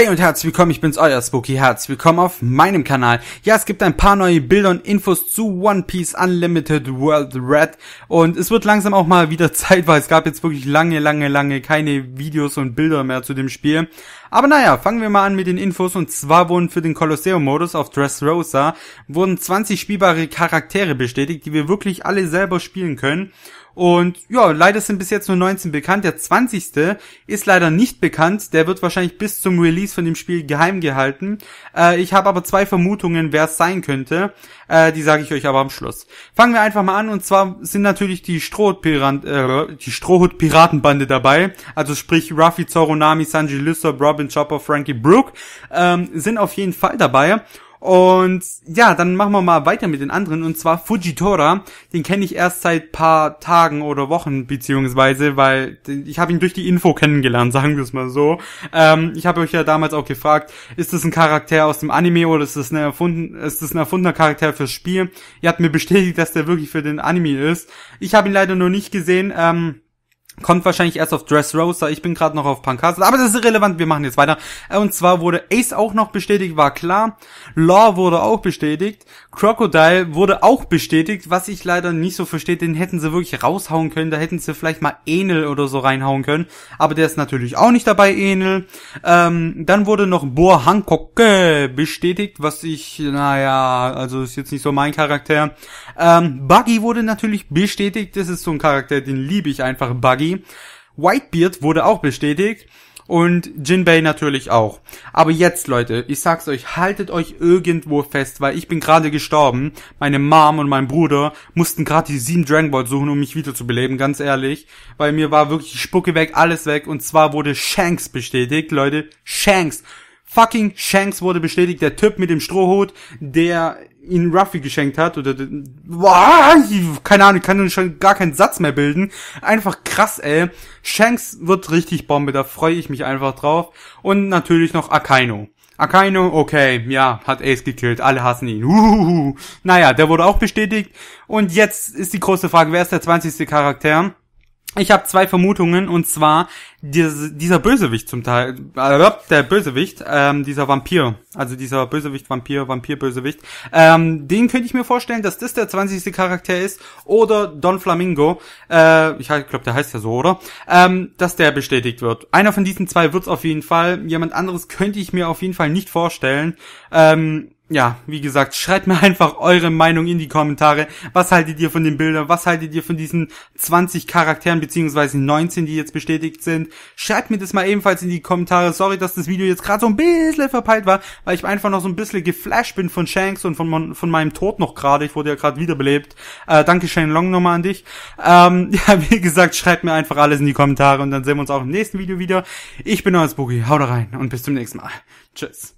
Hey und herzlich willkommen, ich bin's euer Spooky Herz. Willkommen auf meinem Kanal. Ja, es gibt ein paar neue Bilder und Infos zu One Piece Unlimited World Red und es wird langsam auch mal wieder Zeit, weil es gab jetzt wirklich lange, lange, lange keine Videos und Bilder mehr zu dem Spiel. Aber naja, fangen wir mal an mit den Infos und zwar wurden für den Colosseum-Modus auf Dressrosa wurden 20 spielbare Charaktere bestätigt, die wir wirklich alle selber spielen können und ja, leider sind bis jetzt nur 19 bekannt. Der 20. ist leider nicht bekannt. Der wird wahrscheinlich bis zum Release von dem Spiel geheim gehalten. Äh, ich habe aber zwei Vermutungen, wer es sein könnte. Äh, die sage ich euch aber am Schluss. Fangen wir einfach mal an. Und zwar sind natürlich die Strohhut-Piraten, äh, die Strohhut-Piratenbande dabei. Also sprich Ruffy, Zorro, Nami, Sanji, Lysop, Robin, Chopper, Frankie, Brooke ähm, sind auf jeden Fall dabei. Und ja, dann machen wir mal weiter mit den anderen. Und zwar Fujitora. Den kenne ich erst seit paar Tagen oder Wochen, beziehungsweise, weil ich habe ihn durch die Info kennengelernt, sagen wir es mal so. Ähm, ich habe euch ja damals auch gefragt, ist das ein Charakter aus dem Anime oder ist das, eine erfunden, ist das ein erfundener Charakter fürs Spiel? Ihr habt mir bestätigt, dass der wirklich für den Anime ist. Ich habe ihn leider noch nicht gesehen. Ähm, Kommt wahrscheinlich erst auf Dressrosa. Ich bin gerade noch auf Pancastle. Aber das ist irrelevant. Wir machen jetzt weiter. Äh, und zwar wurde Ace auch noch bestätigt, war klar. Law wurde auch bestätigt. Crocodile wurde auch bestätigt, was ich leider nicht so verstehe. Den hätten sie wirklich raushauen können. Da hätten sie vielleicht mal Enel oder so reinhauen können. Aber der ist natürlich auch nicht dabei, Enel. Ähm, dann wurde noch Boa Hancock äh, bestätigt, was ich, naja, also ist jetzt nicht so mein Charakter. Ähm, Buggy wurde natürlich bestätigt. Das ist so ein Charakter, den liebe ich einfach, Buggy. Story. Whitebeard wurde auch bestätigt und Jinbei natürlich auch. Aber jetzt, Leute, ich sag's euch, haltet euch irgendwo fest, weil ich bin gerade gestorben. Meine Mom und mein Bruder mussten gerade die sieben Dragon Balls suchen, um mich wiederzubeleben, ganz ehrlich. Weil mir war wirklich die Spucke weg, alles weg. Und zwar wurde Shanks bestätigt, Leute. Shanks. Fucking Shanks wurde bestätigt, der Typ mit dem Strohhut, der ihn Ruffy geschenkt hat oder boah, keine Ahnung, ich kann schon gar keinen Satz mehr bilden. Einfach krass, ey. Shanks wird richtig Bombe, da freue ich mich einfach drauf. Und natürlich noch Akaino. Akaino, okay, ja, hat Ace gekillt, alle hassen ihn. Uhuhu. Naja, der wurde auch bestätigt. Und jetzt ist die große Frage, wer ist der 20. Charakter? Ich habe zwei Vermutungen und zwar diese, dieser Bösewicht zum Teil, äh, der Bösewicht, ähm, dieser Vampir, also dieser Bösewicht Vampir, Vampir Bösewicht, ähm, den könnte ich mir vorstellen, dass das der 20. Charakter ist oder Don Flamingo, äh, ich halt, glaube, der heißt ja so, oder? Ähm, dass der bestätigt wird. Einer von diesen zwei wird's auf jeden Fall. Jemand anderes könnte ich mir auf jeden Fall nicht vorstellen. Ähm, ja, wie gesagt, schreibt mir einfach eure Meinung in die Kommentare. Was haltet ihr von den Bildern? Was haltet ihr von diesen 20 Charakteren beziehungsweise 19, die jetzt bestätigt sind? Schreibt mir das mal ebenfalls in die Kommentare. Sorry, dass das Video jetzt gerade so ein bisschen verpeilt war, weil ich einfach noch so ein bisschen geflasht bin von Shanks und von, von meinem Tod noch gerade. Ich wurde ja gerade wiederbelebt. Äh, danke Shane Long nochmal an dich. Ähm, ja, wie gesagt, schreibt mir einfach alles in die Kommentare und dann sehen wir uns auch im nächsten Video wieder. Ich bin euer Spooky. Haut rein und bis zum nächsten Mal. Tschüss.